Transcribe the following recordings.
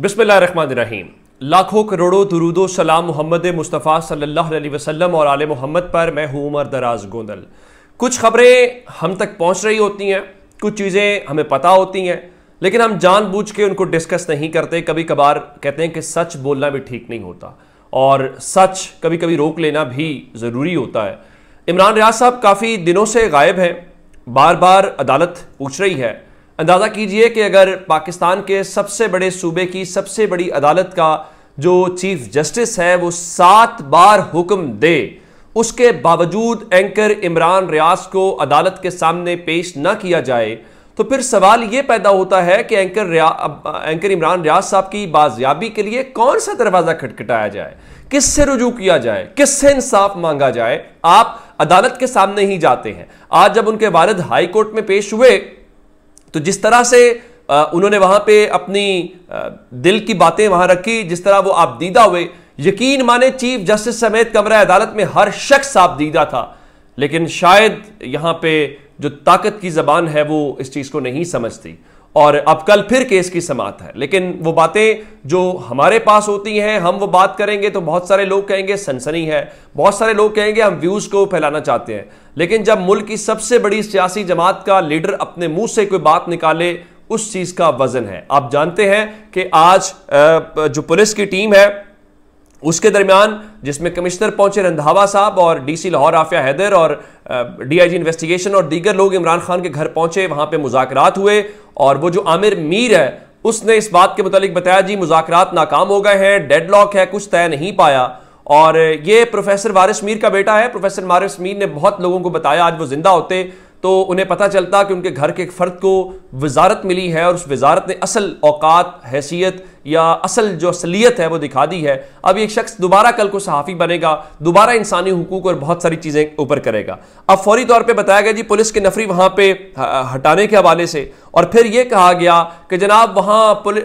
रहीम लाखों करोड़ों दरूदो सलाम मोहम्मद मुस्तफ़ा सल्लल्लाहु अलैहि वसल्लम और आले मोहम्मद पर मैं हूँ उमर दराज गोंदल कुछ खबरें हम तक पहुँच रही होती हैं कुछ चीज़ें हमें पता होती हैं लेकिन हम जानबूझ के उनको डिस्कस नहीं करते कभी कभार कहते हैं कि सच बोलना भी ठीक नहीं होता और सच कभी कभी रोक लेना भी ज़रूरी होता है इमरान रियाज साहब काफ़ी दिनों से गायब हैं बार बार अदालत पूछ रही है अंदाज़ा कीजिए कि अगर पाकिस्तान के सबसे बड़े सूबे की सबसे बड़ी अदालत का जो चीफ जस्टिस है वो सात बार हुक्म दे उसके बावजूद एंकर इमरान रियाज को अदालत के सामने पेश ना किया जाए तो फिर सवाल ये पैदा होता है कि एंकर एंकर इमरान रियाज साहब की बाजियाबी के लिए कौन सा दरवाज़ा खटखटाया जाए किससे रुजू किया जाए किससे इंसाफ मांगा जाए आप अदालत के सामने ही जाते हैं आज जब उनके वालद हाईकोर्ट में पेश हुए तो जिस तरह से उन्होंने वहां पे अपनी दिल की बातें वहां रखी जिस तरह वो आप दीदा हुए यकीन माने चीफ जस्टिस समेत कमरा अदालत में हर शख्स आप दीदा था लेकिन शायद यहां पे जो ताकत की जबान है वो इस चीज को नहीं समझती और अब कल फिर केस की समात है लेकिन वो बातें जो हमारे पास होती हैं हम वो बात करेंगे तो बहुत सारे लोग कहेंगे सनसनी है बहुत सारे लोग कहेंगे हम व्यूज़ को फैलाना चाहते हैं लेकिन जब मुल्क की सबसे बड़ी सियासी जमात का लीडर अपने मुंह से कोई बात निकाले उस चीज़ का वजन है आप जानते हैं कि आज जो पुलिस की टीम है उसके दरमियान जिसमें कमिश्नर पहुंचे रंधावा साहब और डीसी लाहौर आफिया हैदर और डीआईजी इन्वेस्टिगेशन और दीगर लोग इमरान खान के घर पहुंचे वहां पे मुजात हुए और वो जो आमिर मीर है उसने इस बात के मुतालिक बताया जी मुजात नाकाम हो गए हैं डेडलॉक है कुछ तय नहीं पाया और ये प्रोफेसर वारिस मीर का बेटा है प्रोफेसर वारिस मीर ने बहुत लोगों को बताया आज वो जिंदा होते तो उन्हें पता चलता कि उनके घर के एक फ़र्द को वजारत मिली है और उस वजारत ने असल औकात हैसियत या असल जो असलियत है वो दिखा दी है अब एक शख्स दोबारा कल को सहाफ़ी बनेगा दोबारा इंसानी हकूक और बहुत सारी चीज़ें ऊपर करेगा अब फौरी तौर पर बताया गया जी पुलिस के नफरी वहाँ पर हटाने के हवाले से और फिर ये कहा गया कि जनाब वहाँ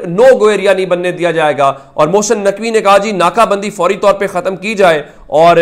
नो गो एरिया नहीं बनने दिया जाएगा और मोहसन नकवी ने कहा जी नाकाबंदी फौरी तौर पर ख़त्म की जाए और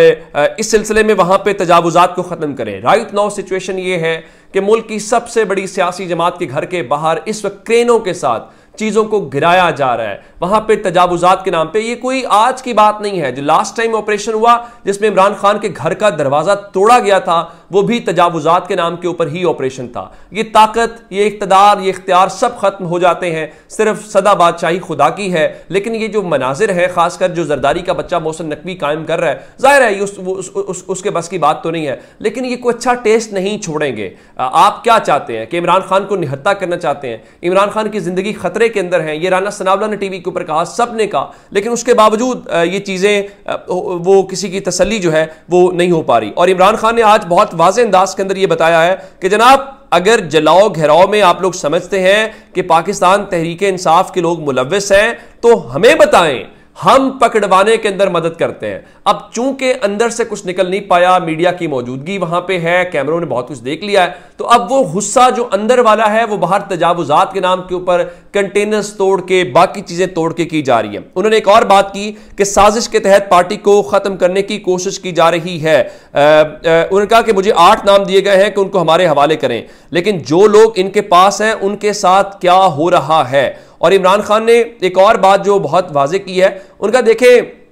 इस सिलसिले में वहाँ पर तजावज़ात को ख़त्म करें राइट नाउ सिचुएशन ये है कि मुल्क की सबसे बड़ी सियासी जमात के घर के बाहर इस वक्त क्रेनों के साथ चीज़ों को गिराया जा रहा है वहां पे तजावुजात के नाम पे ये कोई आज की बात नहीं है जो लास्ट टाइम ऑपरेशन हुआ जिसमें इमरान खान के घर का दरवाज़ा तोड़ा गया था वो भी तजावजात के नाम के ऊपर ही ऑपरेशन था ये ताकत ये इकतदार ये इख्तियार सब खत्म हो जाते हैं सिर्फ सदा बादशाही खुदा की है लेकिन ये जो मनाजिर है खासकर जो जरदारी का बच्चा मोहसन नकवी कायम कर रहा है जाहिर है उस, उस, उस, उसके बस की बात तो नहीं है लेकिन ये कोई अच्छा टेस्ट नहीं छोड़ेंगे आप क्या चाहते हैं कि इमरान खान को निहत्ता करना चाहते हैं इमरान खान की ज़िंदगी खतरे के अंदर है ये राना सनावला ने टीवी के ऊपर कहा सब ने कहा लेकिन उसके बावजूद ये चीज़ें वो किसी की तसली जो है वो नहीं हो पा रही और इमरान खान ने आज बहुत वाज अंदाज के अंदर यह बताया है कि जनाब अगर जलाओ घेराव में आप लोग समझते हैं कि पाकिस्तान तहरीक इंसाफ के लोग मुलविस हैं तो हमें बताएं हम पकड़वाने के अंदर मदद करते हैं अब चूंकि अंदर से कुछ निकल नहीं पाया मीडिया की मौजूदगी वहां पे है कैमरों ने बहुत कुछ देख लिया है तो अब वो गुस्सा जो अंदर वाला है वो बाहर तजावजात के नाम के ऊपर कंटेनर्स तोड़ के बाकी चीजें तोड़ के की जा रही है उन्होंने एक और बात की कि साजिश के तहत पार्टी को खत्म करने की कोशिश की जा रही है उन्होंने कहा कि मुझे आठ नाम दिए गए हैं कि उनको हमारे हवाले करें लेकिन जो लोग इनके पास हैं उनके साथ क्या हो रहा है और इमरान खान ने एक और बात जो बहुत वाजे की है उनका देखें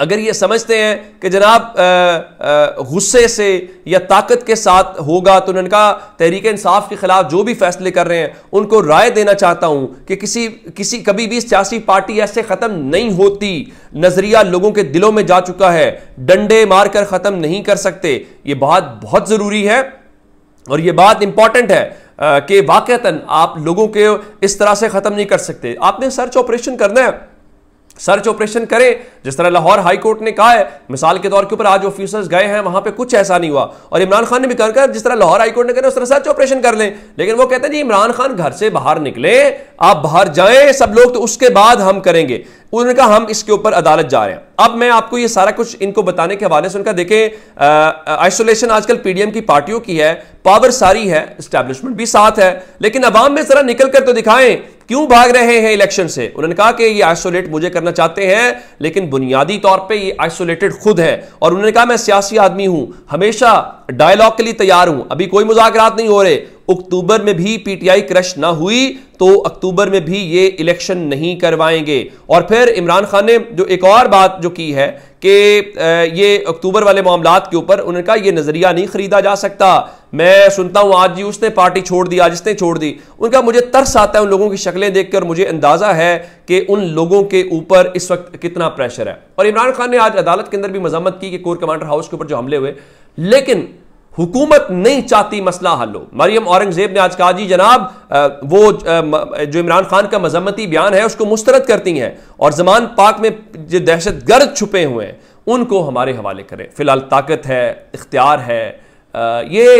अगर ये समझते हैं कि जनाब गुस्से से या ताकत के साथ होगा तो उन्होंने कहा तहरीक इंसाफ के खिलाफ जो भी फैसले कर रहे हैं उनको राय देना चाहता हूं कि किसी किसी कभी भी सियासी पार्टी ऐसे ख़त्म नहीं होती नज़रिया लोगों के दिलों में जा चुका है डंडे मारकर ख़त्म नहीं कर सकते ये बात बहुत ज़रूरी है और ये बात इंपॉर्टेंट है कि वाक़ता आप लोगों के इस तरह से ख़त्म नहीं कर सकते आपने सर्च ऑपरेशन करना है सर्च ऑपरेशन करें जिस तरह लाहौर हाई कोर्ट ने कहा है मिसाल के तौर के ऊपर आज ऑफिसर्स गए हैं वहां पे कुछ ऐसा नहीं हुआ और इमरान खान ने भी कहा जिस तरह लाहौर हाई कोर्ट ने कहा उस तरह सर्च ऑपरेशन कर लें लेकिन वो कहते हैं जी इमरान खान घर से बाहर निकले आप बाहर जाएं सब लोग तो उसके बाद हम करेंगे उन्होंने कहा हम इसके ऊपर अदालत जा रहे हैं अब मैं आपको ये सारा कुछ इनको बताने के हवाले से उनका देखें आइसोलेशन आजकल पीडीएम की पार्टियों की है पावर सारी है स्टैब्लिशमेंट भी साथ है लेकिन अवाम में जरा निकल कर तो दिखाएं क्यों भाग रहे हैं इलेक्शन से उन्होंने कहा कि ये आइसोलेट मुझे करना चाहते हैं लेकिन बुनियादी तौर पे ये आइसोलेटेड खुद है और उन्होंने कहा मैं सियासी आदमी हूं हमेशा डायलॉग के लिए तैयार हूं अभी कोई मुजाकर नहीं हो रहे अक्टूबर में भी पीटीआई क्रश ना हुई तो अक्टूबर में भी ये इलेक्शन नहीं करवाएंगे और फिर इमरान खान ने जो एक और बात जो की है कि ये अक्टूबर वाले मामला के ऊपर उनका ये नजरिया नहीं खरीदा जा सकता मैं सुनता हूं आज जी उसने पार्टी छोड़ दी आज इसने छोड़ दी उनका मुझे तरस आता है उन लोगों की शक्लें देखकर मुझे अंदाजा है कि उन लोगों के ऊपर इस वक्त कितना प्रेशर है और इमरान खान ने आज अदालत के अंदर भी मजम्मत की कि कोर कमांडर हाउस के ऊपर जो हमले हुए लेकिन हुकूमत नहीं चाहती मसला हल हो मरियम औरंगजेब ने आज कहा जी जनाब वो जो इमरान खान का मजम्मती बयान है उसको मुस्तरद करती हैं और जमान पाक में जो दहशत गर्द छुपे हुए हैं उनको हमारे हवाले करें फिलहाल ताकत है इख्तियार है ये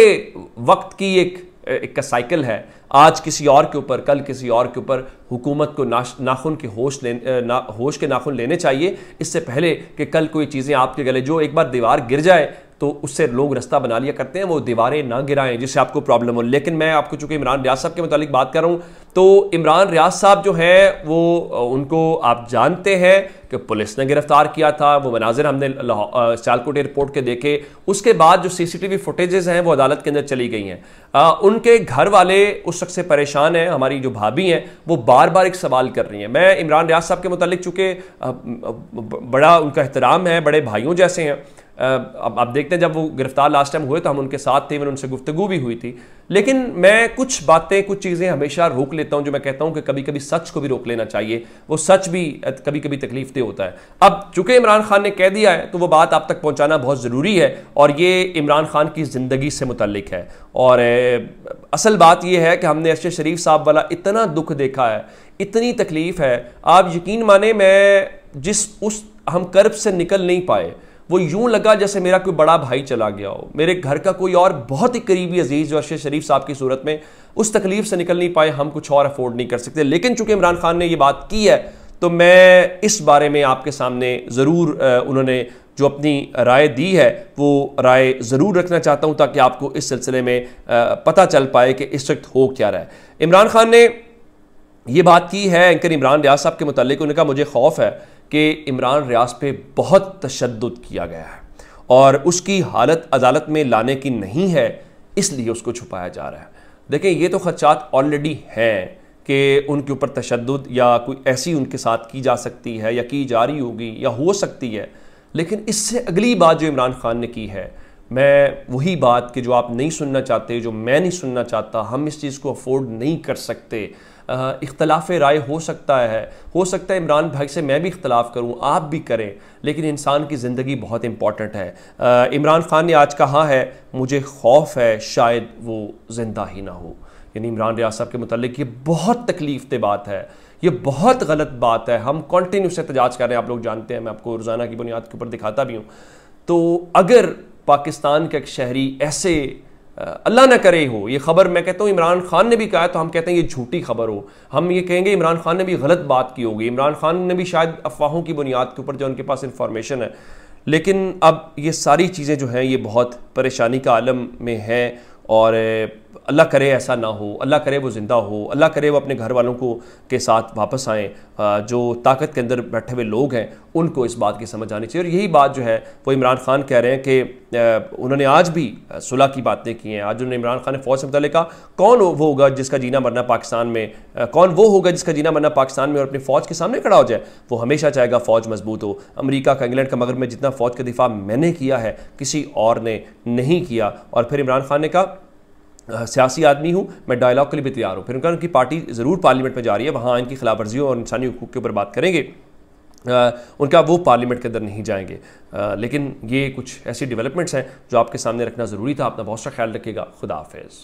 वक्त की एक एक का साइकिल है आज किसी और के ऊपर कल किसी और के ऊपर हुकूमत को नाश नाखून के होश ले ना होश के नाखून लेने चाहिए इससे पहले कि कल कोई चीज़ें आपके गले जो एक बार दीवार गिर जाए तो उससे लोग रास्ता बना लिया करते हैं वो दीवारें ना गिराएं जिससे आपको प्रॉब्लम हो लेकिन मैं आपको चूंकि इमरान रियाज साहब के मुतालिक बात कर रहा हूँ तो इमरान रियाज साहब जो हैं वो उनको आप जानते हैं कि पुलिस ने गिरफ्तार किया था वो मनाजिर हमने सियालकोट एयरपोर्ट के देखे उसके बाद जो सीसीटीवी फुटेजेस हैं वो अदालत के अंदर चली गई हैं उनके घर वाले उस शख्स से परेशान हैं हमारी जो भाभी हैं वो बार बार एक सवाल कर रही हैं मैं इमरान रियाज साहब के मुतालिक चूँकि बड़ा उनका एहतराम है बड़े भाइयों जैसे हैं अब आप देखते हैं जब वो गिरफ्तार लास्ट टाइम हुए तो हम उनके साथ थे उनसे गुफ्तगु भी हुई थी लेकिन मैं कुछ बातें कुछ चीज़ें हमेशा रोक लेता हूं जो मैं कहता हूं कि कभी कभी सच को भी रोक लेना चाहिए वो सच भी कभी कभी तकलीफ दे होता है अब चूंकि इमरान खान ने कह दिया है तो वो बात आप तक पहुँचाना बहुत ज़रूरी है और ये इमरान खान की ज़िंदगी से मुतलक है और असल बात यह है कि हमने अर्शद शरीफ साहब वाला इतना दुख देखा है इतनी तकलीफ़ है आप यकीन माने मैं जिस उस हम कर्ब से निकल नहीं पाए वो यूं लगा जैसे मेरा कोई बड़ा भाई चला गया हो मेरे घर का कोई और बहुत ही करीबी अजीज़ जो अशर शरीफ साहब की सूरत में उस तकलीफ से निकल नहीं पाए हम कुछ और अफोर्ड नहीं कर सकते लेकिन चूंकि इमरान खान ने ये बात की है तो मैं इस बारे में आपके सामने ज़रूर उन्होंने जो अपनी राय दी है वो राय ज़रूर रखना चाहता हूँ ताकि आपको इस सिलसिले में पता चल पाए कि इस वक्त हो क्या रहा है इमरान खान ने ये बात की है एंकर इमरान रियाज साहब के मतलब उन्होंने कहा मुझे खौफ है कि इमरान रियाज पे बहुत तशद किया गया है और उसकी हालत अदालत में लाने की नहीं है इसलिए उसको छुपाया जा रहा है देखें ये तो खदशात ऑलरेडी हैं कि उनके ऊपर तशद या कोई ऐसी उनके साथ की जा सकती है या की जा रही होगी या हो सकती है लेकिन इससे अगली बात जो इमरान खान ने की है मैं वही बात कि जो आप नहीं सुनना चाहते जो मैं नहीं सुनना चाहता हम इस चीज़ को अफोर्ड नहीं कर सकते इख्तलाफ राय हो सकता है हो सकता है इमरान भाई से मैं भी इख्तलाफ करूँ आप भी करें लेकिन इंसान की ज़िंदगी बहुत इंपॉर्टेंट है इमरान ख़ान ने आज कहा है मुझे खौफ है शायद वो ज़िंदा ही ना हो यानी इमरान रियाज साहब के मतलब ये बहुत तकलीफ दे बात है ये बहुत गलत बात है हम कॉन्टीन्यू से एहतजाज कर रहे हैं आप लोग जानते हैं मैं आपको रोज़ाना की बुनियाद के ऊपर दिखाता भी हूँ तो अगर पाकिस्तान का एक शहरी ऐसे अल्लाह ना करे हो ये खबर मैं कहता हूँ इमरान खान ने भी कहा तो हम कहते हैं ये झूठी खबर हो हम ये कहेंगे इमरान खान ने भी गलत बात की होगी इमरान खान ने भी शायद अफवाहों की बुनियाद के ऊपर जो उनके पास इंफॉर्मेशन है लेकिन अब ये सारी चीज़ें जो हैं ये बहुत परेशानी का आलम में है और अल्लाह करे ऐसा ना हो अल्लाह करे वो ज़िंदा हो अल्लाह करे वो अपने घर वालों को के साथ वापस आएँ जो ताकत के अंदर बैठे हुए लोग हैं उनको इस बात की समझ आनी चाहिए और यही बात जो है वो इमरान खान कह रहे हैं कि उन्होंने आज भी सुलह की बातें की हैं आज उन्होंने इमरान खान ने फ़ौज से मतलब कहा कौन वो होगा जिसका जीना मरना पाकिस्तान में कौन वो होगा जिसका जीना मरना पाकिस्तान में और अपनी फ़ौज के सामने खड़ा हो जाए वो हमेशा चाहेगा फ़ौज मजबूत हो अमरीका का इंग्लैंड का मगर में जितना फ़ौज का दिफा मैंने किया है किसी और ने नहीं किया और फिर इमरान खान ने कहा सियासी आदमी हूँ मैं डायलॉग के लिए भी तैयार हूँ फिर उनका उनकी पार्टी ज़रूर पार्लियामेंट में जा रही है वहाँ इनकी खिलाफ वर्जियों और इंसानी हकूक़ के ऊपर बात करेंगे आ, उनका वो पार्लियामेंट के अंदर नहीं जाएंगे आ, लेकिन ये कुछ ऐसी डेवलपमेंट्स हैं जो आपके सामने रखना ज़रूरी था अपना बहुत सा ख्याल रखेगा खुदा हाफिज़